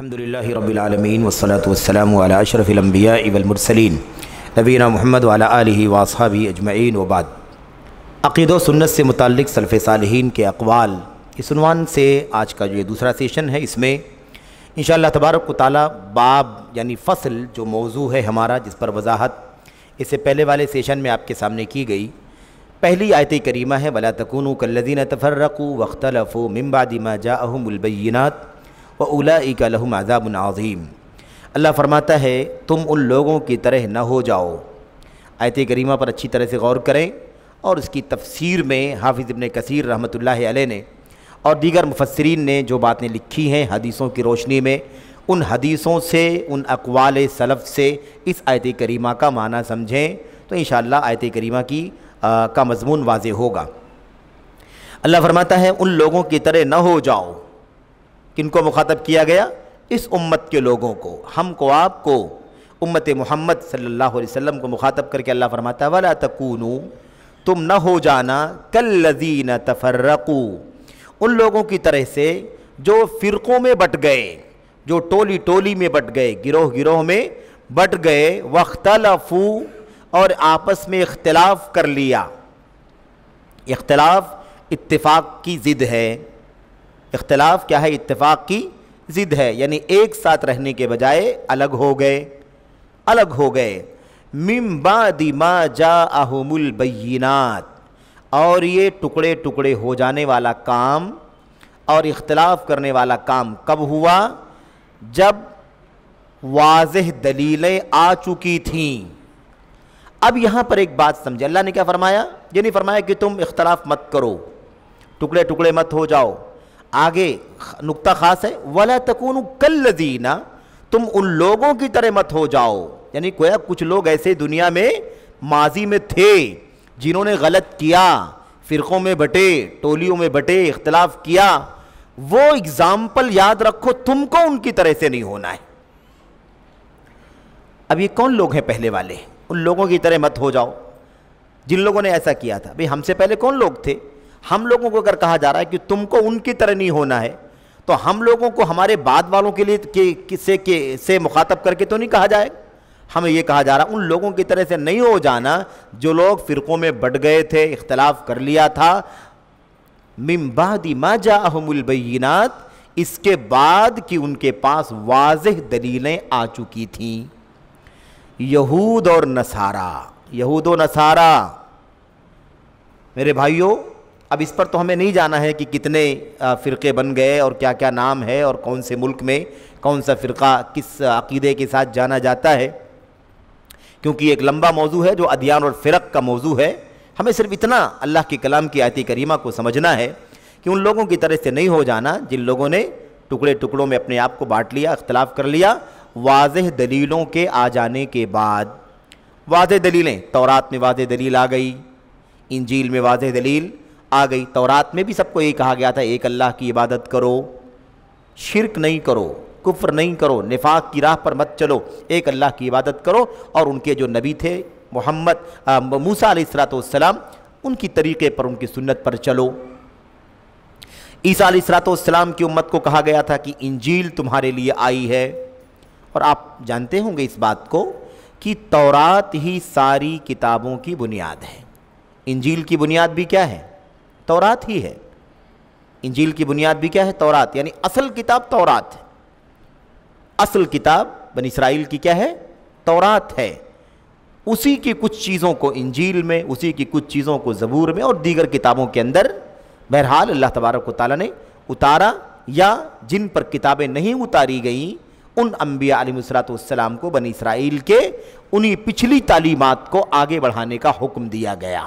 अलहमदिल्ला रबीआलमीन वसलात वसलम अशरफ़िलम्बिया इवलमरसलिन नबीना महमद वाला वासहाबी अजमैन वबाद अक़ीद सुन्नत से मुतल सल्फ़ सालहन के अकवाल इसवान से आज का जो ये दूसरा सेशन है इसमें इन तबारक ताली बाब यानी फ़सल जो मौजू है हमारा जिस पर वजाहत इससे पहले वाले सेशन में आपके सामने की गई पहली आयत करीमा है वला तकून कल्लिन तफर्रकू वख्तलफ़ मम्बादिमा जाबैनात व का लहम आज़ाब नाजीम अल्लाह फरमाता है तुम उन लोगों की तरह न हो जाओ आयत करीमा पर अच्छी तरह से गौर करें और इसकी तफसीर में हाफिज़ इबन कसर रहमत ने और दीगर मुफसरन ने जो बातें लिखी हैं हदीसों की रोशनी में उन हदीसों से उन अकवाल सलफ़ से इस आयत करीमा का माना समझें तो इन आयत करीमा की आ, का मजमून वाज होगा अल्लाह फरमाता है उन लोगों की तरह न हो जाओ किनको मुखातब किया गया इस उम्मत के लोगों को हमको आपको उम्मत मोहम्मद सल्लल्लाहु अलैहि वसल्लम को मुखातब करके अल्लाह फरमाता है वाला तकूनू तुम न हो जाना कल लजीन तफर्रकू उन लोगों की तरह से जो फ़िरक़ों में बट गए जो टोली टोली में बट गए गिरोह गिरोह में बट गए वख्तलफू और आपस में इख्तलाफ कर लिया इख्तलाफ इतफाक़ की ज़िद है इख्तलाफ क्या है इतफाक़ की ज़िद है यानी एक साथ रहने के बजाय अलग हो गए अलग हो गए मिम बा मा जा आहमुलबैनात और ये टुकड़े टुकड़े हो जाने वाला काम और इख्तलाफ करने वाला काम कब हुआ जब वाज दलीलें आ चुकी थीं अब यहाँ पर एक बात समझे अल्लाह ने क्या फरमाया ये नहीं फरमाया कि तुम इख्तलाफ मत करो टुकड़े टुकड़े मत हो जाओ आगे नुकता खास है वला तकून कल दीना तुम उन लोगों की तरह मत हो जाओ यानी कोया कुछ लोग ऐसे दुनिया में माजी में थे जिन्होंने गलत किया फ़िरक़ों में बटे टोलियों में बटे इख्तलाफ किया वो एग्ज़ाम्पल याद रखो तुमको उनकी तरह से नहीं होना है अब ये कौन लोग हैं पहले वाले उन लोगों की तरह मत हो जाओ जिन लोगों ने ऐसा किया था भाई हमसे पहले कौन लोग थे हम लोगों को अगर कहा जा रहा है कि तुमको उनकी तरह नहीं होना है तो हम लोगों को हमारे बाद वालों के लिए के, के, से के, से मुखातब करके तो नहीं कहा जाएगा हमें यह कहा जा रहा उन लोगों की तरह से नहीं हो जाना जो लोग फ़िरक़ों में बढ़ गए थे इख्तलाफ कर लिया था मिम्बादी माजा अहमुलबीनाथ इसके बाद कि उनके पास वाज दलीलें आ चुकी थीं यहूद और नसारा यहूद नसारा मेरे भाइयों अब इस पर तो हमें नहीं जाना है कि कितने फ़िरके बन गए और क्या क्या नाम है और कौन से मुल्क में कौन सा फ़िरका किस अकीदे के साथ जाना जाता है क्योंकि एक लंबा मौजू है जो अध्ययन और फ़िरक का मौजू है हमें सिर्फ इतना अल्लाह के कलाम की आयत करीमा को समझना है कि उन लोगों की तरह से नहीं हो जाना जिन लोगों ने टुकड़े टुकड़ों में अपने आप को बांट लिया अख्तिलाफ़ कर लिया वाज दलीलों के आ जाने के बाद वाज दलीलें तौरात में वाज दलील आ गई इंजील में वाज दलील आ गई तौरात में भी सबको यही कहा गया था एक अल्लाह की इबादत करो शिरक नहीं करो कुफ्र नहीं करो निफाक की राह पर मत चलो एक अल्लाह की इबादत करो और उनके जो नबी थे मोहम्मद मूसा सलाम उनकी तरीके पर उनकी सुन्नत पर चलो ईसा सलाम की उम्मत को कहा गया था कि इंजील तुम्हारे लिए आई है और आप जानते होंगे इस बात को कि तौरात ही सारी किताबों की बुनियाद है इंजील की बुनियाद भी क्या है तौरात ही है इंजील की बुनियाद भी क्या है तौरात यानी असल किताब तौरात है असल किताब बन इसराइल की क्या है तौरात है उसी की कुछ चीज़ों को इंजील में उसी की कुछ चीज़ों को ज़बूर में और दीगर किताबों के अंदर बहरहाल अल्लाह तबारक ताली ने उतारा या जिन पर किताबें नहीं उतारी गईं उन अम्बिया अलीसरातम को बन इसराइल के उन्हीं पिछली तालीमत को आगे बढ़ाने का हुक्म दिया गया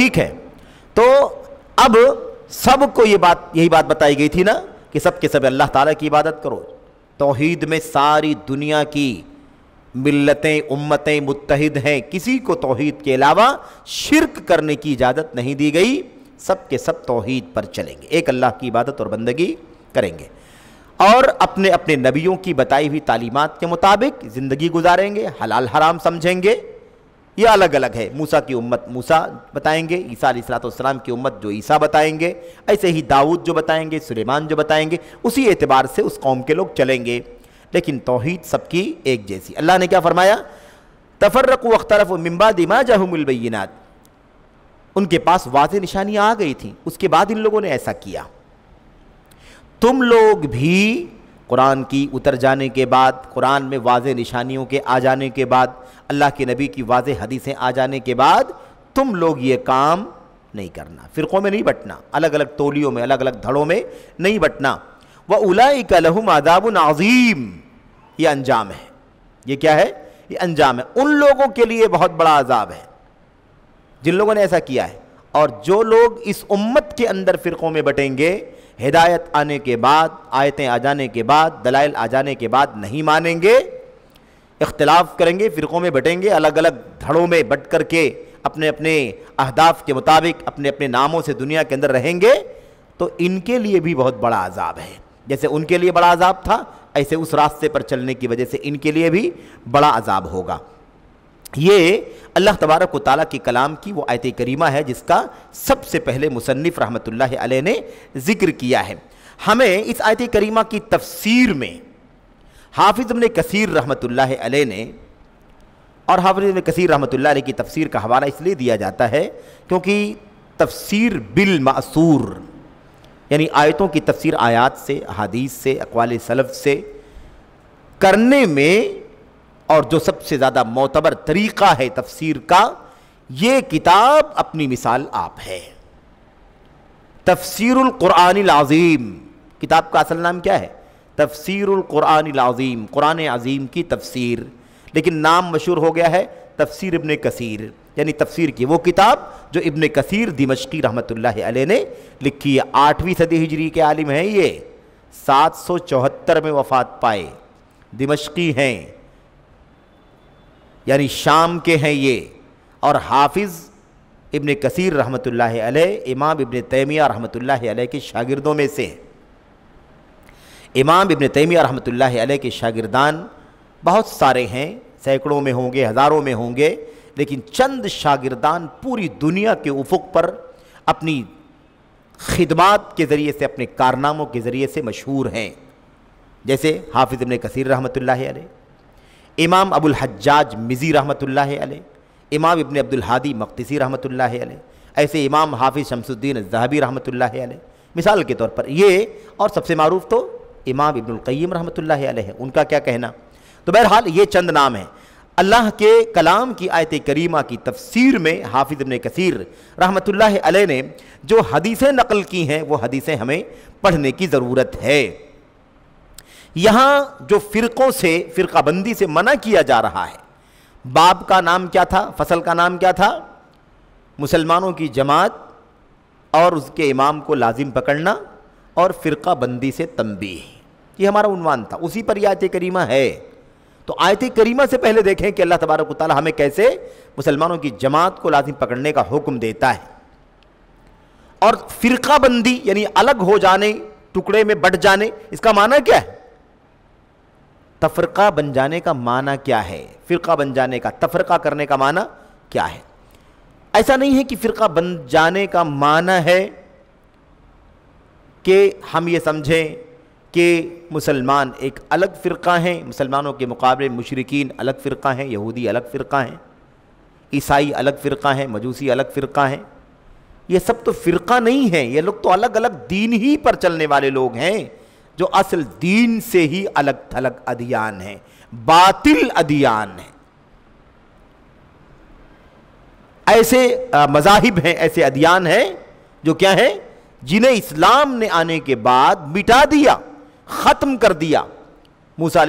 ठीक है तो अब सबको ये बात यही बात बताई गई थी ना कि सब के सब अल्लाह ताला की इबादत करो तोहीद में सारी दुनिया की मिल्लतें उम्मतें मुतहद हैं किसी को तोहीद के अलावा शिरक करने की इजाज़त नहीं दी गई सब के सब तोहीद पर चलेंगे एक अल्लाह की इबादत और बंदगी करेंगे और अपने अपने नबियों की बताई हुई तालीमत के मुताबिक ज़िंदगी गुजारेंगे हलाल हराम समझेंगे ये अलग अलग है मूसा की उम्मत मूसा बताएंगे ईसा सलाम की उम्मत जो ईसा बताएंगे ऐसे ही दाऊद जो बताएंगे सुलेमान जो बताएंगे उसी एतबार से उस कौम के लोग चलेंगे लेकिन तोहहीद सबकी एक जैसी अल्लाह ने क्या फरमाया तफरक वख्तरफ मम्बा दिमा जहमुलबैनात उनके पास वाज निशानियाँ आ गई थी उसके बाद इन लोगों ने ऐसा किया तुम लोग भी कुरान की उतर जाने के बाद कुरान में वाज निशानियों के आ जाने के बाद अल्लाह के नबी की वाज हदीसें आ जाने के बाद तुम लोग ये काम नहीं करना फ़िरक़ों में नहीं बटना अलग अलग टोलियों में अलग अलग धड़ों में नहीं बटना व उलाइक लहम आदाब नाजीम ये अंजाम है ये क्या है ये अंजाम है उन लोगों के लिए बहुत बड़ा आज़ाब है जिन लोगों ने ऐसा किया है और जो लोग इस उम्मत के अंदर फ़िरक़ों में बटेंगे हिदायत आने के बाद आयतें आ जाने के बाद दलाइल आ जाने के बाद नहीं मानेंगे इख्तलाफ करेंगे फ़िरक़ों में बटेंगे अलग अलग धड़ों में बट कर के अपने अपने अहदाफ के मुताबिक अपने अपने नामों से दुनिया के अंदर रहेंगे तो इनके लिए भी बहुत बड़ा अजाब है जैसे उनके लिए बड़ा अजाब था ऐसे उस रास्ते पर चलने की वजह से इनके लिए भी बड़ा अजाब होगा ये अल्लाह तबारक ताली के कलाम की वो आयत करीमा है जिसका सबसे पहले मुसनफ़ रहमत ने ज़िक्र किया है हमें इस आयत करीमा की तफसीर में हाफिज़ ने कसीर रहमत ने और हाफिज़ ने कसीर रहमत की तफसीर का हवाला इसलिए दिया जाता है क्योंकि तफसीर बिलमासूर यानी आयतों की तफसीर आयात से हदीस से अकवाल सलफ़ से करने में और जो सबसे ज़्यादा मोतबर तरीक़ा है तफसीर का यह किताब अपनी मिसाल आप है क़ुरान लाजीम किताब का असल नाम क्या है क़ुरान लाजीम कुरान अजीम की तफसीर लेकिन नाम मशहूर हो गया है तफसीर इबन कसीर यानी तफसीर की वो किताब जो इबन कसीर दिमशकी रहमत ने लिखी है आठवीं सदी हिजरी के आलिम हैं ये सात सौ चौहत्तर में वफात पाए दिमशकी हैं यानी शाम के हैं ये और हाफिज़ इबन कसीर रहमत ला इमाम इबन तैमिया रहमत ला के शागिर्दों में से इमाम इबन तैमिया रहमत ला के शागिर्दान बहुत सारे हैं सैकड़ों में होंगे हज़ारों में होंगे लेकिन चंद शागिर्दान पूरी दुनिया के उफुक पर अपनी खिदमात के ज़रिए से अपने कारनामों के ज़रिए से मशहूर हैं जैसे हाफिज़ इबन कसीर रहमत अलैह इमाम अबुल हज्जाज मिज़ी रहमतुल्लाह अलैह इमाम इबन अब्दुल हादी मक्तिसी रहमतुल्लाह अलैह ऐसे इमाम हाफिज़ शमसुद्दीन जहाबी रहमतुल्लाह अलैह मिसाल के तौर पर ये और सबसे मरूफ तो इमाम इबनकैम रहमतुल्ला है उनका क्या कहना तो बहरहाल ये चंद नाम हैं अल्लाह के कलाम की आयत करीमा की तफसीर में हाफिज़ इबन कसर रहमतुल्ला अलैह ने जो हदीसें नकल की हैं वो हदीसें हमें पढ़ने की ज़रूरत है यहां जो फिरकों से फिरकाबंदी से मना किया जा रहा है बाप का नाम क्या था फसल का नाम क्या था मुसलमानों की जमात और उसके इमाम को लाजिम पकड़ना और फ़िरकाबंदी से तंबी ये हमारा उनवान था उसी पर यह आयत करीमा है तो आयत करीमा से पहले देखें कि अल्लाह तबारक ताली हमें कैसे मुसलमानों की जमात को लाजिम पकड़ने का हुक्म देता है और फ़िरकाबंदी यानी अलग हो जाने टुकड़े में बट जाने इसका माना क्या है तफरका बन जाने का माना क्या है फ़िरका बन जाने का तफरका करने का माना क्या है ऐसा नहीं है कि फ़िरका बन जाने का माना है कि हम ये समझें कि मुसलमान एक अलग फ़िरका हैं मुसलमानों के मुकाबले मशरकिन अलग फ़िरका हैं यहूदी अलग फ़िरका हैं ईसाई अलग फ़िरका हैं मजूसी अलग फ़िरका हैं ये सब तो फ़िरका नहीं है ये लोग तो अलग अलग दीन ही पर चलने वाले लोग हैं जो असल दीन से ही अलग थलग अधियान है बातिल अधियान है ऐसे मजाहिब हैं ऐसे अधियान हैं जो क्या हैं जिन्हें इस्लाम ने आने के बाद मिटा दिया ख़त्म कर दिया मूसा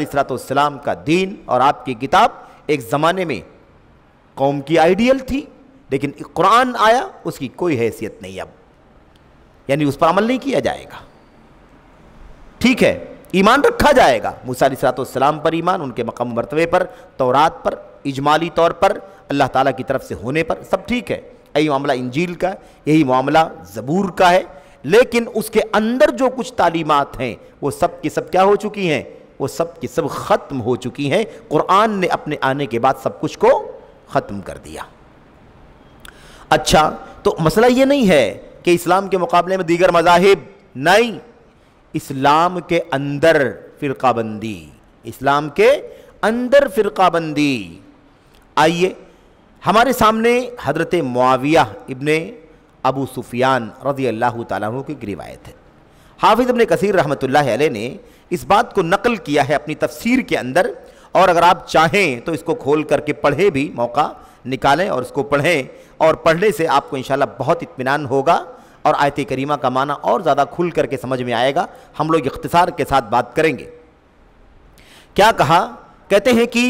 सलाम का दीन और आपकी किताब एक ज़माने में कौम की आइडियल थी लेकिन कुरान आया उसकी कोई हैसियत नहीं अब यानी उस पर अमल नहीं किया जाएगा ठीक है ईमान रखा जाएगा मूसा सलाम पर ईमान उनके मकम मरतबे पर तौरात पर इजमाली तौर पर अल्लाह ताला की तरफ से होने पर सब ठीक है यही मामला इंजील का यही मामला ज़बूर का है लेकिन उसके अंदर जो कुछ तालीमत हैं वो सब की सब क्या हो चुकी हैं वो सब की सब ख़त्म हो चुकी हैं क़ुरान ने अपने आने के बाद सब कुछ को ख़त्म कर दिया अच्छा तो मसला ये नहीं है कि इस्लाम के मुकाबले में दीगर मजाहब नहीं इस्लाम के अंदर फ़िरकाबंदी इस्लाम के अंदर फ़िरकाबंदी आइए हमारे सामने हजरत मुआविया इबन अबू सुफियान रजी अल्लाह तु की रिवायत है हाफिज़ अबन कसीर रहमत ने इस बात को नकल किया है अपनी तफसीर के अंदर और अगर आप चाहें तो इसको खोल करके पढ़ें भी मौका निकालें और इसको पढ़ें और पढ़ने से आपको इन बहुत इतमान होगा और आयत करीमा का माना और ज़्यादा खुल करके समझ में आएगा हम लोग इख्तसार के साथ बात करेंगे क्या कहा कहते हैं कि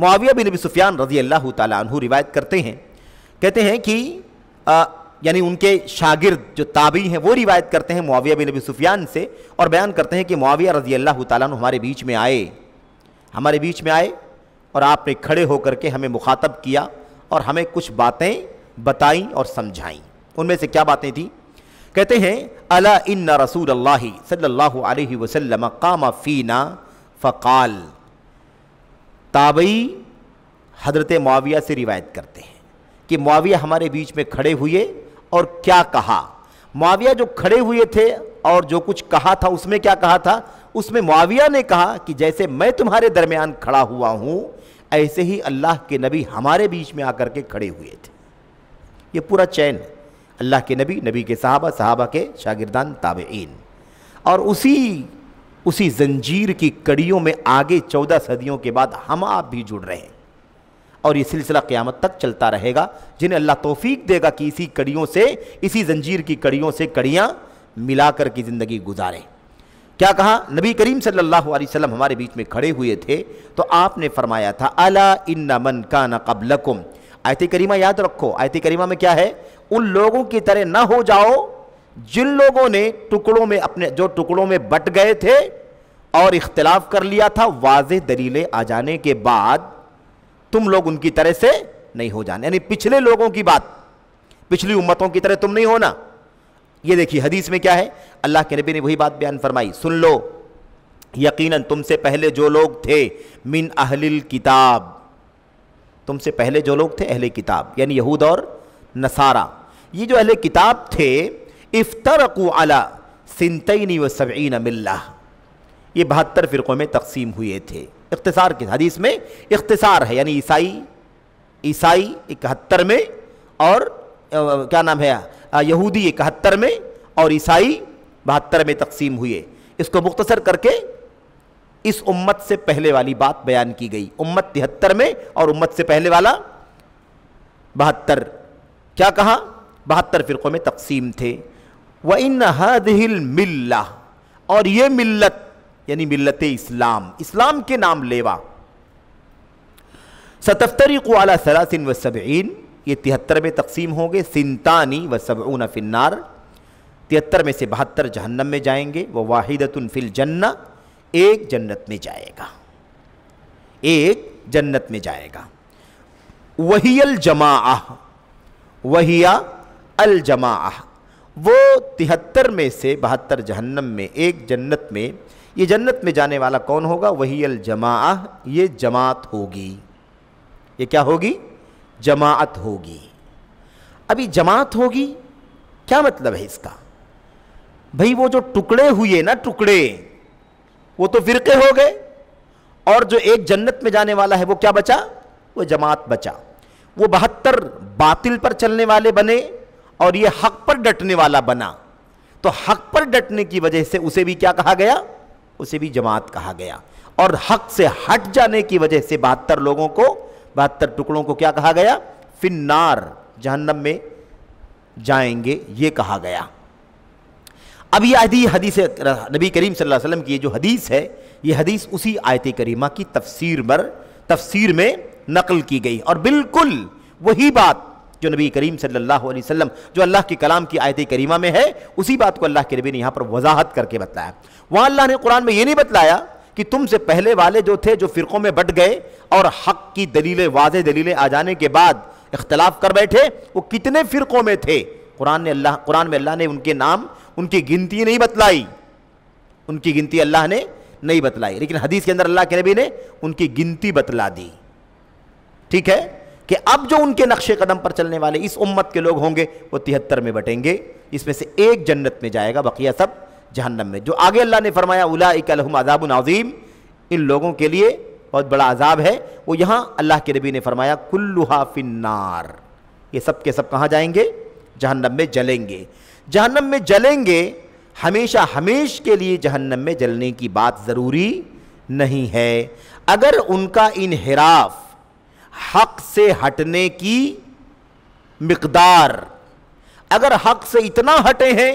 मुआविया बिन सुफियान रजी अल्लाह तु रिवायत करते हैं कहते हैं कि यानी उनके शागिर्द जो ताबी हैं वो रिवायत करते हैं मुआविया बिन नबी सुफियान से और बयान करते हैं कि मुआविया रजी अल्लाह तु हमारे बीच में आए हमारे बीच में आए और आपने खड़े होकर के हमें मुखातब किया और हमें कुछ बातें बताई और समझाईं उनमें से क्या बातें थी कहते हैं अला इन रसूल अल्लाह सल्लल्लाहु अलैहि वसल्लम कामा फ़ीना फ़काल ताबई हजरत माविया से रिवायत करते हैं कि माविया हमारे बीच में खड़े हुए और क्या कहा माविया जो खड़े हुए थे और जो कुछ कहा था उसमें क्या कहा था उसमें माविया ने कहा कि जैसे मैं तुम्हारे दरमियान खड़ा हुआ हूं ऐसे ही अल्लाह के नबी हमारे बीच में आकर के खड़े हुए थे ये पूरा चैन है अल्लाह के नबी नबी के सहाबा सहाबा के शागिरदान ताबेन और उसी उसी जंजीर की कड़ियों में आगे चौदह सदियों के बाद हम आप भी जुड़ रहे हैं और ये सिलसिला क़्यामत तक चलता रहेगा जिन्हें अल्लाह तोफीक देगा कि इसी कड़ियों से इसी जंजीर की कड़ियों से कड़ियाँ मिलाकर की ज़िंदगी गुजारें क्या कहा नबी करीम सल्लल्लाहु अलैहि वसल्लम हमारे बीच में खड़े हुए थे तो आपने फरमाया था अला इन्ना मन का न कबलकुम आयत करीमा याद रखो आयत करीमा में क्या है उन लोगों की तरह ना हो जाओ जिन लोगों ने टुकड़ों में अपने जो टुकड़ों में बट गए थे और इख्तलाफ कर लिया था वाज दलीलें आ जाने के बाद तुम लोग उनकी तरह से नहीं हो जाने यानी पिछले लोगों की बात पिछली उम्मतों की तरह तुम नहीं होना ये देखिए हदीस में क्या है अल्लाह के नबी ने वही बात बयान फरमाई सुन लो यकीनन तुमसे पहले जो लोग थे मिन अहलिल किताब तुमसे पहले जो लोग थे अहले किताब यानी यहूद और नसारा ये जो अहले किताब थे इफ्तरकू अला सिंतनी व सबीन मिल्ला ये बहत्तर फ़िरक़ों में तकसीम हुए थे इख्तसार के हदीस में इख्तसार है यानी ईसाई ईसाई इकहत्तर में और क्या नाम है यहूदी इकहत्तर में और ईसाई बहत्तर में तकसीम हुए इसको मुख्तसर करके इस उम्मत से पहले वाली बात बयान की गई उम्मत तिहत्तर में और उम्मत से पहले वाला बहत्तर क्या कहा बहत्तर फ़िरक़ों में तकसीम थे व इन हदिल मिल्ला और ये मिल्लत यानी मिल्लत इस्लाम इस्लाम के नाम लेवा सतफ्तरी कोला सरासिन व सबीन ये तिहत्तर में तकसीम होंगे सिंतानी व सबून फिनार तिहत्तर में से बहत्तर जहन्नम में जाएंगे व वाहिदतन फिल जन्ना एक जन्नत में जाएगा एक जन्नत में जाएगा वहील जमा वहिया जमा वो तिहत्तर में से बहत्तर जहन्नम में एक जन्नत में ये जन्नत में जाने वाला कौन होगा वही अलजमा ये जमात होगी ये क्या होगी जमात होगी अभी जमात होगी क्या मतलब है इसका भाई वो जो टुकड़े हुए ना टुकड़े वो तो फिरके हो गए और जो एक जन्नत में जाने वाला है वो क्या बचा वो जमात बचा वो बहत्तर बातिल पर चलने वाले बने और ये हक पर डटने वाला बना तो हक पर डटने की वजह से उसे भी क्या कहा गया उसे भी जमात कहा गया और हक से हट जाने की वजह से बहत्तर लोगों को बहत्तर टुकड़ों को क्या कहा गया फिन्नार जहन्नम में जाएंगे ये कहा गया अब यह हदी हदीस नबी करीम सल्लल्लाहु अलैहि वसल्लम की जो हदीस है ये हदीस उसी आयत करीमा की तफसीर पर तफसीर में नकल की गई और बिल्कुल वही बात जो नबी करीम सल्लल्लाहु अलैहि वसल्लम जो अल्लाह के कलाम की आयत करीमा में है उसी बात को अल्लाह के नबी ने यहाँ पर वजाहत करके बताया वहाँ अल्लाह ने कुरान में ये नहीं बतलाया कि तुमसे पहले वाले जो थे जो फ़िरक़ों में बट गए और हक की दलीलें वाज दलीलें आ जाने के बाद इख्तलाफ कर बैठे वो कितने फ़िरक़ों में थे कुरान ने अल्लाह कुरान में अल्लाह ने उनके नाम उनकी गिनती नहीं बतलाई उनकी गिनती अल्लाह ने नहीं बतलाई लेकिन हदीस के अंदर अल्लाह के नबी ने उनकी गिनती बतला दी ठीक है कि अब जो उनके नक्शे कदम पर चलने वाले इस उम्मत के लोग होंगे वो तिहत्तर में बटेंगे इसमें से एक जन्नत में जाएगा बकिया सब जहन्नम में जो आगे अल्लाह ने फरमाया उला इकलहम अजाब नाजीम इन लोगों के लिए बहुत बड़ा अजाब है वो यहाँ अल्लाह के नबी ने फरमाया कुल्लुहा फिन्नार ये सब के सब कहाँ जाएंगे जहन्नम में जलेंगे जहन्नम में जलेंगे हमेशा हमेश के लिए जहन्नम में जलने की बात ज़रूरी नहीं है अगर उनका इनहराफ हक से हटने की मकदार अगर हक से इतना हटे हैं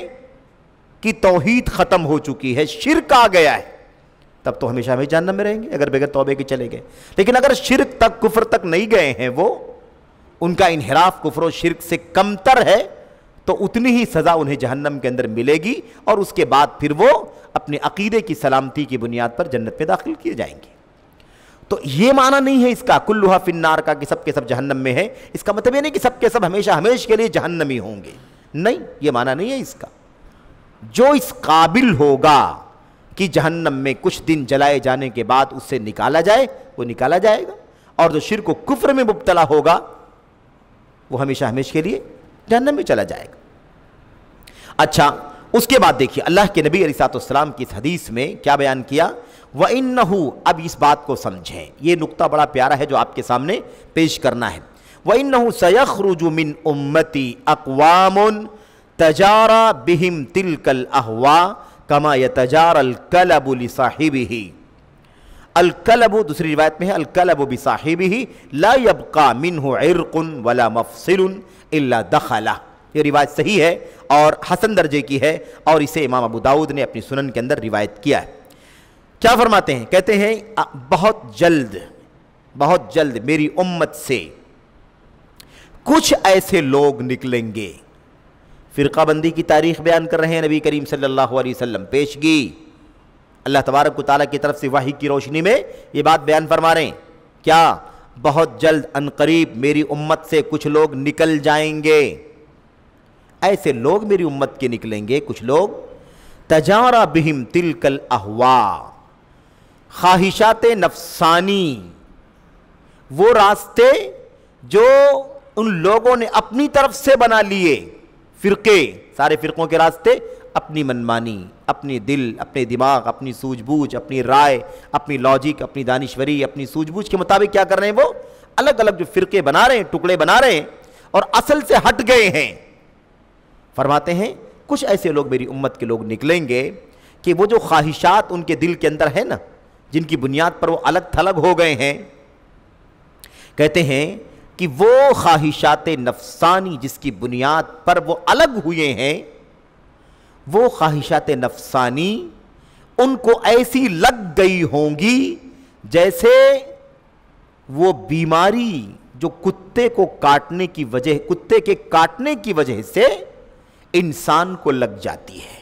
कि तोहीद ख़त्म हो चुकी है शिरक आ गया है तब तो हमेशा हमें जानना में रहेंगे अगर बगैर तोबे के चले गए लेकिन अगर शिरक तक कुफर तक नहीं गए हैं वो उनका इनहराफ कुफर शिरक से कमतर है तो उतनी ही सज़ा उन्हें जहन्नम के अंदर मिलेगी और उसके बाद फिर वो अपने अकीदे की सलामती की बुनियाद पर जन्नत में दाखिल किए जाएंगे तो ये माना नहीं है इसका कुल्लुहा फिन्नार का कि सबके सब जहन्नम में है इसका मतलब ये नहीं कि सब सब हमेशा हमेश के लिए जहन्नमी होंगे नहीं ये माना नहीं है इसका जो इस काबिल होगा कि जहन्नम में कुछ दिन जलाए जाने के बाद उससे निकाला जाए वो निकाला जाएगा और जो शिर को कुफर में मुबतला होगा वो हमेशा हमेश के लिए जहन्नम में चला जाएगा अच्छा उसके बाद देखिए अल्लाह के नबी अलीसातम की इस हदीस में क्या बयान किया व इन न हो अब इस बात को समझें ये नुक्ता बड़ा प्यारा है जो आपके सामने पेश करना है व इन सयखरुजु मिन उम्मती अकवाम तजारा बिहिम तिलकल अहवा कमा यजार अलकलबुल साहिब ही अबू दूसरी रिवायत में है अबू बि साहिब ही लाबका मिन हो इरकुन वला मफसिल दखला ये रिवायत सही है और हसन दर्जे की है और इसे इमाम अबू दाऊद ने अपनी सुनन के अंदर रिवायत किया है क्या फरमाते हैं कहते हैं बहुत जल्द बहुत जल्द मेरी उम्मत से कुछ ऐसे लोग निकलेंगे फ़िरकाबंदी की तारीख बयान कर रहे हैं नबी करीम सल्लल्लाहु अलैहि वसल्लम पेशगी अल्लाह तबारक ताली की तरफ से वाही की रोशनी में ये बात बयान फरमा रहे हैं क्या बहुत जल्द अनकरीब मेरी उम्मत से कुछ लोग निकल जाएंगे ऐसे लोग मेरी उम्मत के निकलेंगे कुछ लोग तजारा बिहिम तिलकल अहवा ख्वाहिशात नफसानी वो रास्ते जो उन लोगों ने अपनी तरफ से बना लिए फ़िरके सारे फ़िरक़ों के रास्ते अपनी मनमानी अपने दिल अपने दिमाग अपनी सूझबूझ अपनी राय अपनी लॉजिक अपनी दानिश्वरी अपनी सूझबूझ के मुताबिक क्या कर रहे हैं वो अलग अलग जो फ़िरके बना रहे हैं टुकड़े बना रहे हैं और असल से हट गए हैं फरमाते हैं कुछ ऐसे लोग मेरी उम्मत के लोग निकलेंगे कि वो जो ख्वाहिशात उनके दिल के अंदर है ना जिनकी बुनियाद पर वो अलग थलग हो गए हैं कहते हैं कि वो ख्वाहिशात नफसानी जिसकी बुनियाद पर वो अलग हुए हैं वो ख्वाहिशात नफसानी उनको ऐसी लग गई होंगी जैसे वो बीमारी जो कुत्ते को काटने की वजह कुत्ते के काटने की वजह से इंसान को लग जाती है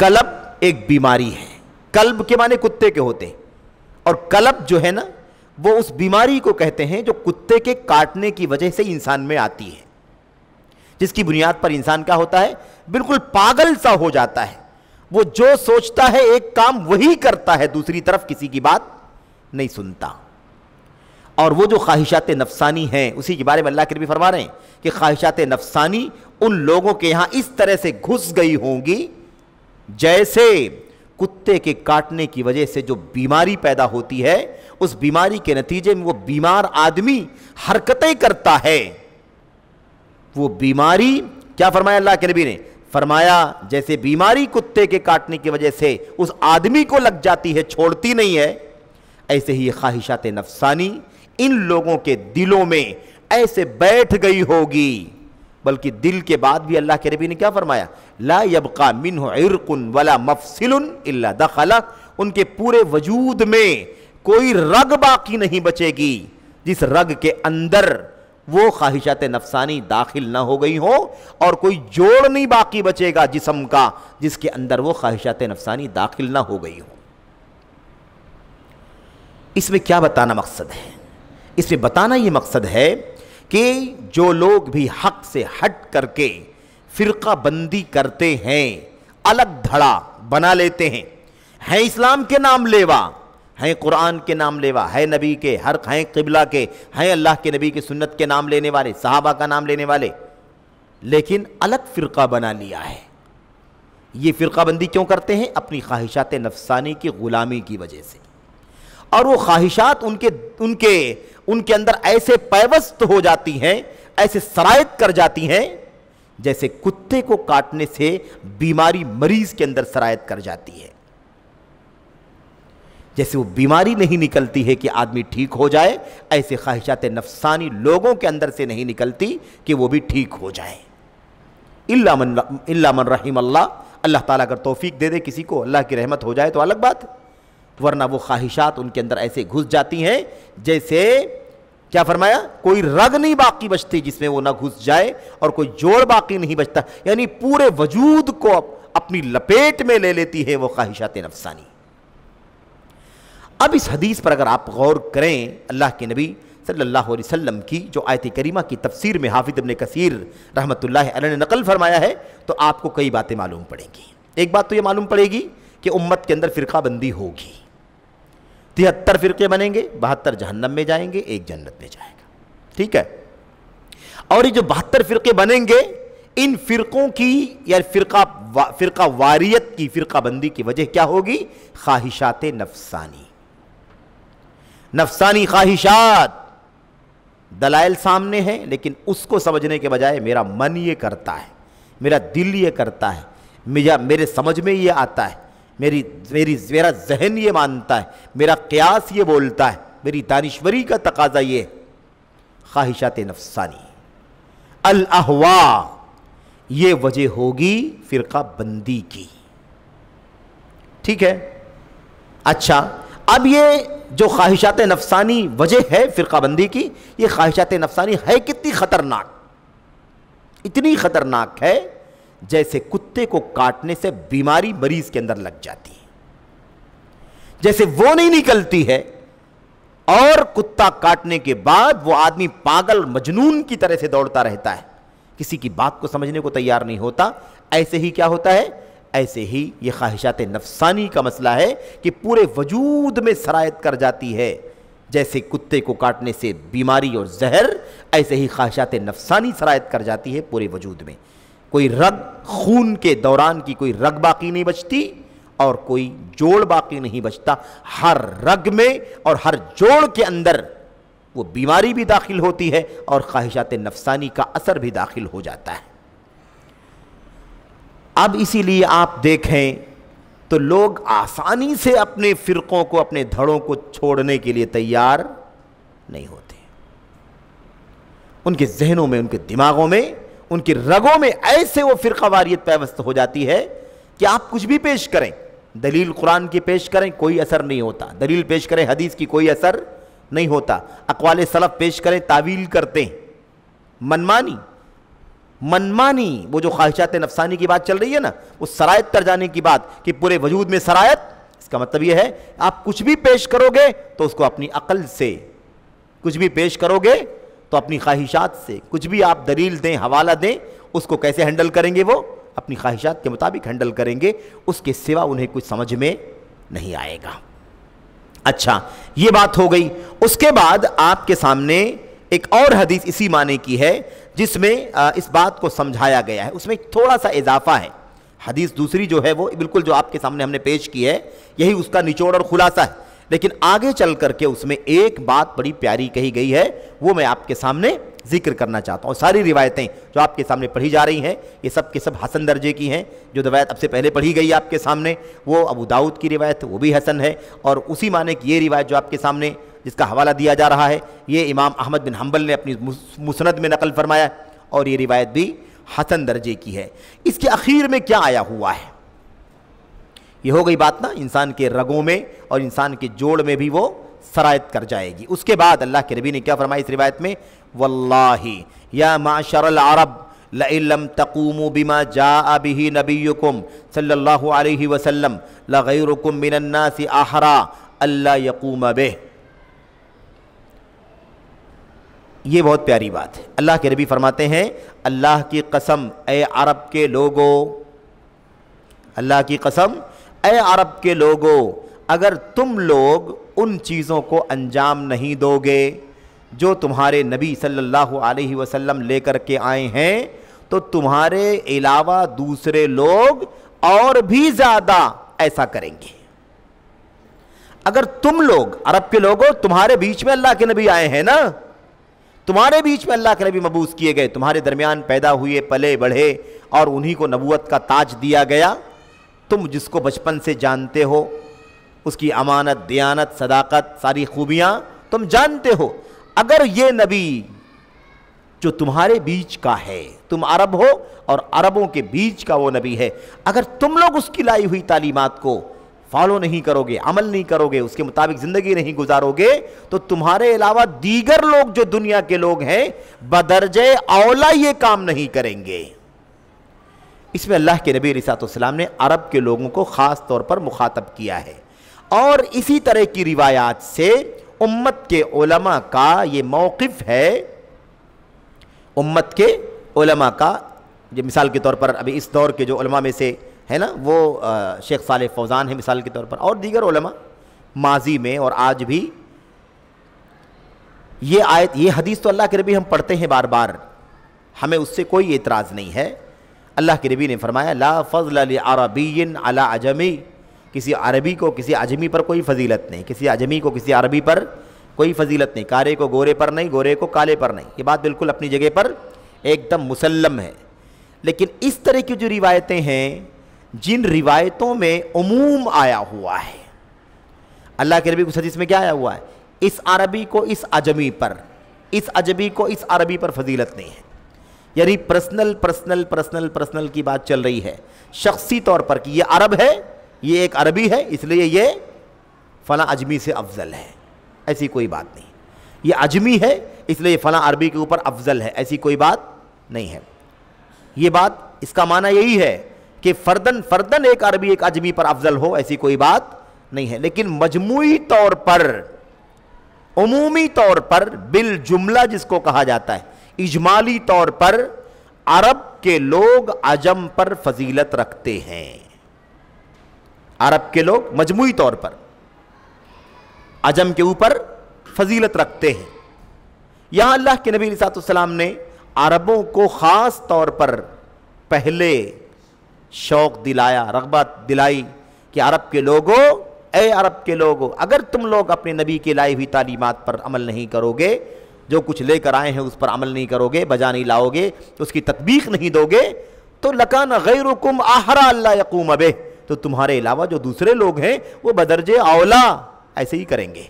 कलब एक बीमारी है कल्ब के माने कुत्ते के होते हैं और कलब जो है ना वो उस बीमारी को कहते हैं जो कुत्ते के काटने की वजह से इंसान में आती है जिसकी बुनियाद पर इंसान क्या होता है बिल्कुल पागल सा हो जाता है वो जो सोचता है एक काम वही करता है दूसरी तरफ किसी की बात नहीं सुनता और वो जो ख्वाहिशात नफसानी हैं उसी के बारे में अल्लाह के नबी फरमा रहे हैं कि ख्वाहिशात नफसानी उन लोगों के यहाँ इस तरह से घुस गई होंगी जैसे कुत्ते के काटने की वजह से जो बीमारी पैदा होती है उस बीमारी के नतीजे में वो बीमार आदमी हरकतें करता है वो बीमारी क्या फरमाया अल्लाह के नबी ने फरमाया जैसे बीमारी कुत्ते के काटने की वजह से उस आदमी को लग जाती है छोड़ती नहीं है ऐसे ही ख्वाहिशात नफसानी इन लोगों के दिलों में ऐसे बैठ गई होगी बल्कि दिल के बाद भी अल्लाह के रबी ने क्या फरमाया ला यबका मिन इरकुन वला मफसिलुन इल्ला दखला उनके पूरे वजूद में कोई रग बाकी नहीं बचेगी जिस रग के अंदर वो ख्वाहिशात नफसानी दाखिल ना हो गई हो और कोई जोड़ नहीं बाकी बचेगा जिसम का जिसके अंदर वो ख्वाहिशात नफसानी दाखिल ना हो गई हो इसमें क्या बताना मकसद है इसमें बताना ये मकसद है कि जो लोग भी हक से हट करके फ़िरका बंदी करते हैं अलग धड़ा बना लेते हैं हैं इस्लाम के नाम लेवा हैं कुरान के नाम लेवा है नबी के हर हैं किबला के हैं अल्लाह के नबी की सुन्नत के नाम लेने वाले साहबा का नाम लेने वाले लेकिन अलग फ़िरका बना लिया है ये बंदी क्यों करते हैं अपनी ख्वाहिशात नफसानी की ग़ुलामी की वजह से और वो ख्वाहिशात उनके उनके उनके अंदर ऐसे पैवस्त हो जाती हैं ऐसे सरायत कर जाती हैं जैसे कुत्ते को काटने से बीमारी मरीज के अंदर सरायत कर जाती है जैसे वो बीमारी नहीं निकलती है कि आदमी ठीक हो जाए ऐसे ख्वाहिशात नफसानी लोगों के अंदर से नहीं निकलती कि वो भी ठीक हो जाए इल्लामन इल्लामन रहीम अल्लाह अल्लाह ताला अगर तोफीक दे दे किसी को अल्लाह की रहमत हो जाए तो अलग बात वरना वो ख्वाहिशात उनके अंदर ऐसे घुस जाती हैं जैसे क्या फरमाया कोई रग नहीं बाकी बचती जिसमें वो ना घुस जाए और कोई जोड़ बाकी नहीं बचता यानी पूरे वजूद को अपनी लपेट में ले लेती है वो ख्वाहिशात नफसानी अब इस हदीस पर अगर आप गौर करें अल्लाह के नबी सल्लल्लाहु अलैहि वसल्लम की जो आयत करीमा की तफसीर में हाफिद अबन कसीर रहमतुल्लाह ने नकल फरमाया है तो आपको कई बातें मालूम पड़ेंगी एक बात तो ये मालूम पड़ेगी कि उम्मत के अंदर फ़िरका बंदी होगी तिहत्तर फिरके बनेंगे बहत्तर जहन्नम में जाएंगे एक जन्नत में जाएगा ठीक है और ये जो बहत्तर फिरके बनेंगे इन फिरकों की या फिरका वा, फिरका वारियत की फिरका बंदी की वजह क्या होगी ख्वाहिशात नफसानी नफसानी ख्वाहिशात दलाइल सामने हैं लेकिन उसको समझने के बजाय मेरा मन ये करता है मेरा दिल ये करता है मेरा मेरे समझ में ये आता है मेरी मेरी मेरा जहन ये मानता है मेरा क्यास ये बोलता है मेरी दानिश्वरी का तकाजा ये ख्वाहिशात नफसानी अल अहवा ये वजह होगी फ़िरका बंदी की ठीक है अच्छा अब ये जो ख्वाहिशात नफसानी वजह है बंदी की ये ख्वाहिशात नफसानी है कितनी ख़तरनाक इतनी ख़तरनाक है जैसे कुत्ते को काटने से बीमारी मरीज के अंदर लग जाती है जैसे वो नहीं निकलती है और कुत्ता काटने के बाद वो आदमी पागल मजनून की तरह से दौड़ता रहता है किसी की बात को समझने को तैयार नहीं होता ऐसे ही क्या होता है ऐसे ही ये ख्वाहिशात नफसानी का मसला है कि पूरे वजूद में सरायत कर जाती है जैसे कुत्ते को काटने से बीमारी और जहर ऐसे ही ख्वाहिशात नफसानी सरायत कर जाती है पूरे वजूद में कोई रग खून के दौरान की कोई रग बाकी नहीं बचती और कोई जोड़ बाकी नहीं बचता हर रग में और हर जोड़ के अंदर वो बीमारी भी दाखिल होती है और ख्वाहिशात नफसानी का असर भी दाखिल हो जाता है अब इसीलिए आप देखें तो लोग आसानी से अपने फ़िरक़ों को अपने धड़ों को छोड़ने के लिए तैयार नहीं होते उनके जहनों में उनके दिमागों में उनकी रगों में ऐसे वो फिर वारियत पैवस्त हो जाती है कि आप कुछ भी पेश करें दलील कुरान की पेश करें कोई असर नहीं होता दलील पेश करें हदीस की कोई असर नहीं होता अकवाल सलफ पेश करें तावील करते मनमानी मनमानी वो जो ख्वाहिशात नफसानी की बात चल रही है ना वो सरायत तर जाने की बात कि पूरे वजूद में सरायत इसका मतलब यह है आप कुछ भी पेश करोगे तो उसको अपनी अकल से कुछ भी पेश करोगे तो अपनी ख्वाहिशात से कुछ भी आप दलील दें हवाला दें उसको कैसे हैंडल करेंगे वो अपनी ख्वाहिशात के मुताबिक हैंडल करेंगे उसके सिवा उन्हें कुछ समझ में नहीं आएगा अच्छा ये बात हो गई उसके बाद आपके सामने एक और हदीस इसी माने की है जिसमें इस बात को समझाया गया है उसमें थोड़ा सा इजाफा है हदीस दूसरी जो है वो बिल्कुल जो आपके सामने हमने पेश की है यही उसका निचोड़ और खुलासा है लेकिन आगे चल करके उसमें एक बात बड़ी प्यारी कही गई है वो मैं आपके सामने जिक्र करना चाहता हूँ सारी रिवायतें जो आपके सामने पढ़ी जा रही हैं ये सब के सब हसन दर्जे की हैं जो रिवायत अब से पहले पढ़ी गई आपके सामने वो अबू दाऊद की रिवायत वो भी हसन है और उसी माने की ये रिवायत जो आपके सामने जिसका हवाला दिया जा रहा है ये इमाम अहमद बिन हम्बल ने अपनी मुसनद में नकल फरमाया और ये रिवायत भी हसन दर्जे की है इसके अख़ीर में क्या आया हुआ है ये हो गई बात ना इंसान के रगों में और इंसान के जोड़ में भी वो शरायत कर जाएगी उसके बाद अल्लाह के रबी ने क्या फरमाया इस रिवायत में वल्लाही या माशरल अरब लम तकूमु बिमा जा अबिही नबीकुम सल्लल्लाहु अलैहि लगैरकुम मिनन्ना से आहरा अल्लाह यकूम बे ये बहुत प्यारी बात है अल्लाह के रबी फरमाते हैं अल्लाह की कसम ए अरब के लोगो अल्लाह की कसम ए अरब के लोगों अगर तुम लोग उन चीज़ों को अंजाम नहीं दोगे जो तुम्हारे नबी सल्लल्लाहु अलैहि वसल्लम लेकर के आए हैं तो तुम्हारे अलावा दूसरे लोग और भी ज़्यादा ऐसा करेंगे अगर तुम लोग अरब के लोगों तुम्हारे बीच में अल्लाह के नबी आए हैं ना तुम्हारे बीच में अल्लाह के नबी मबूस किए गए तुम्हारे दरमियान पैदा हुए पले बढ़े और उन्हीं को नबूत का ताज दिया गया तुम जिसको बचपन से जानते हो उसकी अमानत दयानत सदाकत सारी खूबियाँ तुम जानते हो अगर ये नबी जो तुम्हारे बीच का है तुम अरब हो और अरबों के बीच का वो नबी है अगर तुम लोग उसकी लाई हुई तालीमत को फॉलो नहीं करोगे अमल नहीं करोगे उसके मुताबिक ज़िंदगी नहीं गुजारोगे तो तुम्हारे अलावा दीगर लोग जो दुनिया के लोग हैं बदरजे औला ये काम नहीं करेंगे इसमें अल्लाह के नबी रिसातम ने अरब के लोगों को ख़ास तौर पर मुखातब किया है और इसी तरह की रिवायात से उम्मत के उलमा का ये मौक़ है उम्मत के उलमा का जो मिसाल के तौर पर अभी इस दौर के जो उलमा में से है ना वो शेख साल फौज़ान है मिसाल के तौर पर और दीगर उलमा माजी में और आज भी ये आयत ये हदीस तो अल्लाह के रबी हम पढ़ते हैं बार बार हमें उससे कोई एतराज़ नहीं है अल्लाह के नबी ने फरमाया ला फजल अरबीन अला अजमी किसी अरबी को किसी अजमी पर कोई फजीलत नहीं किसी अजमी को किसी अरबी पर कोई फजीलत नहीं कारे को गोरे पर नहीं गोरे को काले पर नहीं ये बात बिल्कुल अपनी जगह पर एकदम मुसलम है लेकिन इस तरह की जो रिवायतें हैं जिन रिवायतों में अमूम आया हुआ है अल्लाह के रबी को सदी में क्या आया हुआ है इस अरबी को इस अजमी पर इस अजबी को इस अरबी पर फजीलत नहीं है यानी पर्सनल पर्सनल पर्सनल पर्सनल की बात चल रही है शख्सी तौर पर कि ये अरब है ये एक अरबी है इसलिए ये फ़ला अजमी से अफजल है ऐसी कोई बात नहीं ये अजमी है इसलिए फ़ला अरबी के ऊपर अफजल है ऐसी कोई बात नहीं है ये बात इसका माना यही है कि फर्दन फर्दन एक अरबी एक अजमी पर अफजल हो ऐसी कोई बात नहीं है लेकिन मजमू तौर पर अमूमी तौर पर बिल जुमला जिसको कहा जाता है इजमाली तौर पर अरब के लोग अजम पर फजीलत रखते हैं अरब के लोग मजमू तौर पर अजम के ऊपर फजीलत रखते हैं यहां अल्लाह के नबी सलाम ने अरबों को ख़ास तौर पर पहले शौक दिलाया रगबत दिलाई कि अरब के लोगों ए अरब के लोगों अगर तुम लोग अपने नबी के लाई हुई तालीमत पर अमल नहीं करोगे जो कुछ लेकर आए हैं उस पर अमल नहीं करोगे बजा नहीं लाओगे तो उसकी तदबीक नहीं दोगे तो लकान गैर आहरा अल्लाह यकूम अबे तो तुम्हारे अलावा जो दूसरे लोग हैं वो बदरजे औला ऐसे ही करेंगे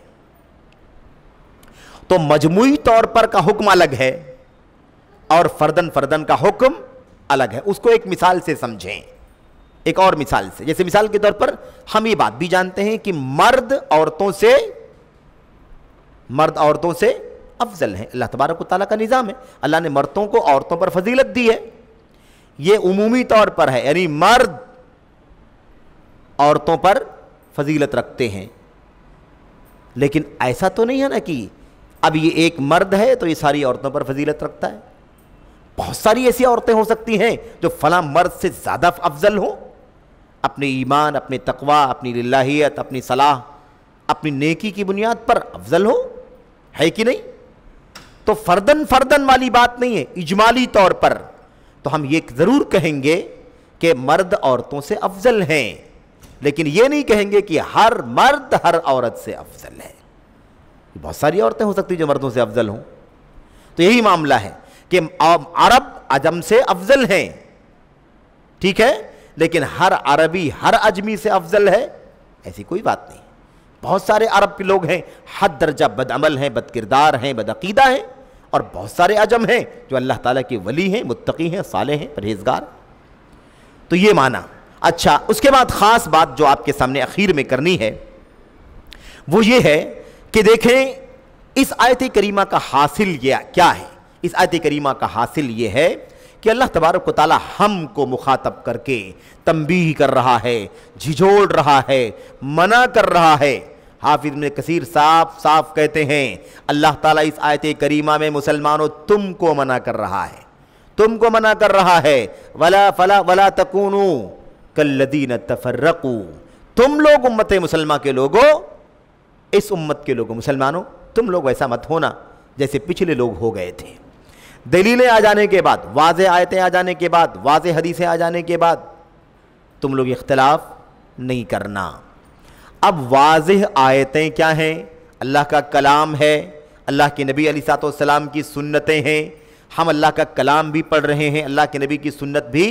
तो मजमुई तौर पर का हुक्म अलग है और फर्दन फर्दन का हुक्म अलग है उसको एक मिसाल से समझें एक और मिसाल से जैसे मिसाल के तौर पर हम ये बात भी जानते हैं कि मर्द औरतों से मर्द औरतों से अफजल हैं अल्लाह तबारक ताली का निज़ाम है अल्लाह ने मर्दों को औरतों पर फजीलत दी है ये उमूमी तौर पर है यानी मर्द औरतों पर फजीलत रखते हैं लेकिन ऐसा तो नहीं है ना कि अब ये एक मर्द है तो ये सारी औरतों पर फजीलत रखता है बहुत सारी ऐसी औरतें हो सकती हैं जो फला मर्द से ज़्यादा अफजल हों अपने ईमान अपने तकवा अपनी लाहियत अपनी सलाह अपनी नेकी की बुनियाद पर अफजल हो है कि नहीं तो फर्दन फर्दन वाली बात नहीं है इजमाली तौर पर तो हम ये ज़रूर कहेंगे कि मर्द औरतों से अफजल हैं लेकिन ये नहीं कहेंगे कि हर मर्द हर औरत से अफजल है बहुत सारी औरतें हो सकती जो मर्दों से अफजल हों तो यही मामला है कि अरब अजम से अफजल हैं ठीक है लेकिन हर अरबी हर अजमी से अफजल है ऐसी कोई बात नहीं बहुत सारे अरब के लोग हैं हद दर्जा बदअमल हैं बदकिरदार हैं बदअकीदा हैं और बहुत सारे अजम हैं जो अल्लाह ताला के वली हैं मुत्तकी हैं साले हैं परहेजगार तो ये माना अच्छा उसके बाद ख़ास बात जो आपके सामने अखीर में करनी है वो ये है कि देखें इस आयत करीमा का हासिल यह क्या है इस आयत करीमा का हासिल ये है कि अल्लाह तबारक ताली हम को मुखातब करके तंबी कर रहा है झिझोड़ रहा है मना कर रहा है हाफिज में कसीर साफ साफ कहते हैं अल्लाह ताला इस आयत करीमा में मुसलमानों तुमको मना कर रहा है तुमको मना कर रहा है वला फला वला तकूनू कल्लदीन तफर्रकू तुम लोग उम्मत मुसलमान के लोगों इस उम्मत के लोगों मुसलमानों तुम लोग वैसा मत होना जैसे पिछले लोग हो गए थे दलीलें आ जाने के बाद वाज आयतें आ जाने के बाद वाज हदीसें आ जाने के बाद तुम लोग इख्तलाफ नहीं करना अब वाज आयतें क्या हैं अल्लाह का कलाम है अल्लाह के नबी अली सलाम की सुन्नतें हैं हम अल्लाह का कलाम भी पढ़ रहे हैं अल्लाह के नबी की सुन्नत भी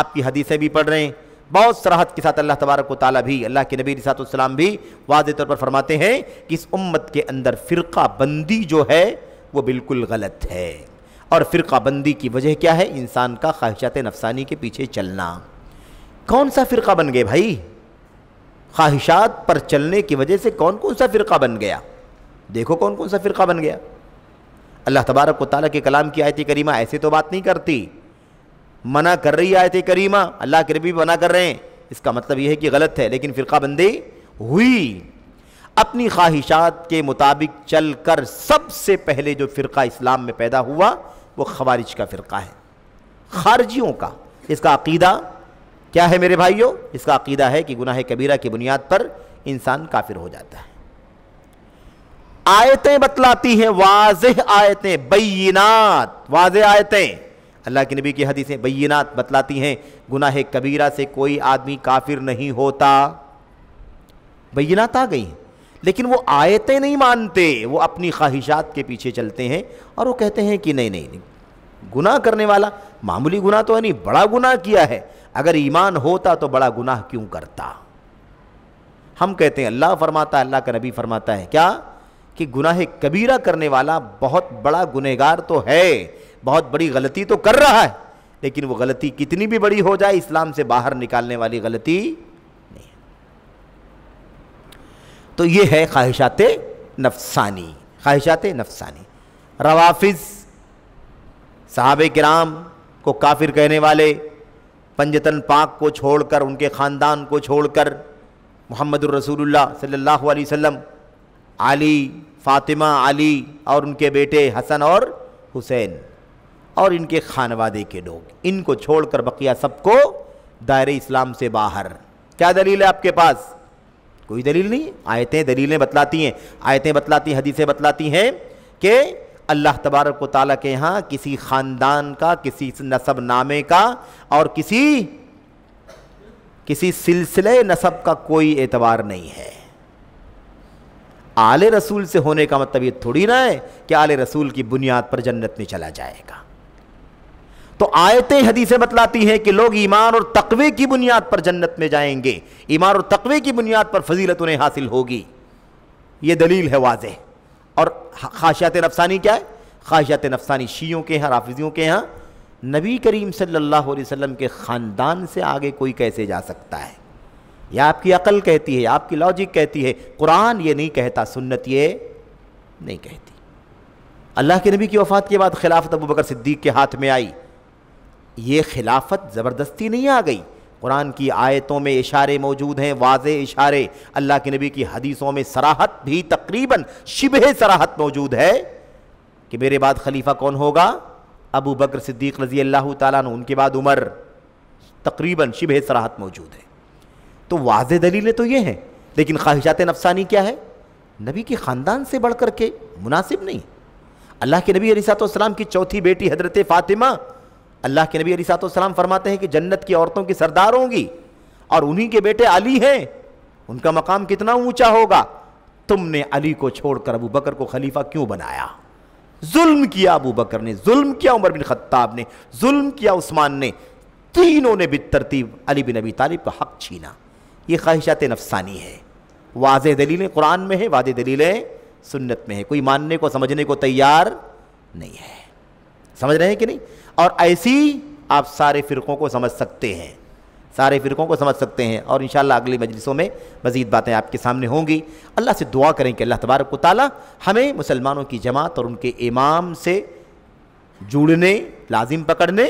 आपकी हदीसें भी पढ़ रहे हैं बहुत सराहत के साथ अल्लाह तबारक ताली भी अल्लाह के नबी सलाम भी वाज तौर पर फरमाते हैं कि इस उम्मत के अंदर फ़िरका बंदी जो है वो बिल्कुल गलत है और फ़िरका बंदी की वजह क्या है इंसान का ख्वाहिशात नफसानी के पीछे चलना कौन सा फ़िरका बन गए भाई ख्वाहिशात पर चलने की वजह से कौन कौन सा फ़िरका बन गया देखो कौन कौन सा फ़िरका बन गया अल्लाह तबारक ताली के कलाम की आयत करीमा ऐसे तो बात नहीं करती मना कर रही आयत करीमा अल्लाह के रबी मना कर रहे हैं इसका मतलब यह है कि गलत है लेकिन फ़िरका बंदी हुई अपनी ख्वाहिशात के मुताबिक चल कर सबसे पहले जो फ़िरका इस्लाम में पैदा हुआ वो खवारिज का फ़िरका है खारजियों का इसका अकीदा क्या है मेरे भाइयों इसका अकीदा है कि गुनाह कबीरा की बुनियाद पर इंसान काफिर हो जाता है आयतें बतलाती हैं वाज आयतें बैनात वाज आयतें अल्लाह के नबी की हदीसें बैनात बतलाती हैं गुनाह कबीरा से कोई आदमी काफिर नहीं होता बैनात आ गई लेकिन वो आयतें नहीं मानते वो अपनी ख्वाहिशात के पीछे चलते हैं और वो कहते हैं कि नहीं नहीं नहीं गुनाह करने वाला मामूली गुनाह तो है नहीं बड़ा गुनाह किया है अगर ईमान होता तो बड़ा गुनाह क्यों करता हम कहते हैं अल्लाह फरमाता अल्लाह का नबी फरमाता है क्या कि गुनाह कबीरा करने वाला बहुत बड़ा गुनहगार तो है बहुत बड़ी गलती तो कर रहा है लेकिन वो गलती कितनी भी बड़ी हो जाए इस्लाम से बाहर निकालने वाली गलती नहीं तो ये है ख्वाहिशात नफसानी ख्वाहिशात नफसानी रवाफिज़ साहब कराम को काफिर कहने वाले पंजतन पाक को छोड़कर उनके ख़ानदान को छोड़कर मोहम्मद रसूलुल्लाह सल्लल्लाहु अलैहि वसल्लम अली फ़ातिमा अली और उनके बेटे हसन और हुसैन और इनके खानवादे के लोग इनको छोड़कर बकिया सबको दायरे इस्लाम से बाहर क्या दलील है आपके पास कोई दलील नहीं आयतें दलीलें बतलाती हैं आयतें बतलाती हदीसें बतलाती हैं कि अल्लाह तबारक ताला के यहाँ किसी ख़ानदान का किसी नसब नामे का और किसी किसी सिलसिले नसब का कोई एतबार नहीं है आले रसूल से होने का मतलब ये थोड़ी ना है कि आले रसूल की बुनियाद पर जन्नत में चला जाएगा तो आयतें हदीसें बतलाती हैं कि लोग ईमान और तकवे की बुनियाद पर जन्नत में जाएंगे ईमान और तकवे की बुनियाद पर फजीलत उन्हें हासिल होगी ये दलील है वाजह और खाशियात नफसानी क्या है खाशियात नफसानी शीयों के यहाँ राफिजियों के यहाँ नबी करीम सल्लल्लाहु अलैहि वसल्लम के ख़ानदान से आगे कोई कैसे जा सकता है यह आपकी अकल कहती है आपकी लॉजिक कहती है कुरान ये नहीं कहता सुन्नत ये नहीं कहती अल्लाह के नबी की वफ़ात के बाद खिलाफत अबू बकर सिद्दीक के हाथ में आई ये खिलाफत ज़बरदस्ती नहीं आ गई कुरान की आयतों में इशारे मौजूद हैं वाज इशारे अल्लाह के नबी की हदीसों में सराहत भी तकरीबन शिबह सराहत मौजूद है कि मेरे बाद खलीफा कौन होगा अबू बकर सिद्दीक रजी अल्लाह तन उनके बाद उमर तकरीबन शिबह सराहत मौजूद है तो वाज दलीलें तो ये हैं लेकिन ख्वाहिशात नफसानी क्या है नबी के ख़ानदान से बढ़ करके के मुनासिब नहीं अल्लाह के नबी अलीसात की चौथी बेटी हजरत फ़ातिमा अल्लाह के नबी अली सलाम फरमाते हैं कि जन्नत की औरतों की सरदार होंगी और उन्हीं के बेटे अली हैं उनका मकाम कितना ऊंचा होगा तुमने अली को छोड़कर अबू बकर को खलीफा क्यों बनाया जुल्म किया अबू बकर ने जुल्म किया उमर बिन खत्ताब ने जुल्म किया उस्मान ने तीनों ने बितरतीब अली बिन अबी तालिब का हक छीना ये ख्वाहिशात नफसानी है वाज दलीलें कुरान में है वाज दलीलें सुन्नत में है कोई मानने को समझने को तैयार नहीं है समझ रहे हैं कि नहीं और ऐसी आप सारे फ़िरक़ों को समझ सकते हैं सारे फ़िरक़ों को समझ सकते हैं और इन अगली मजलिसों में मज़ीद बातें आपके सामने होंगी अल्लाह से दुआ करें कि अल्लाह तबारक ताली हमें मुसलमानों की जमात और उनके इमाम से जुड़ने लाजिम पकड़ने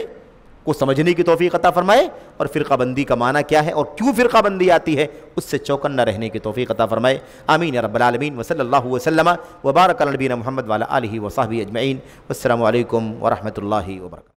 को समझने की तोफ़ी अता फ़रमाए और फ़िरकाबंदी का माना क्या है और क्यों फ़िरकाबंदी आती है उससे चौकन्ना रहने की तोफ़ी अता फ़रमाए आमीन रबालमीन वसल्ला वसलम वबारक नबीन महमद वाला वसाबी अजमैन अल्लाम वरहमल वर्क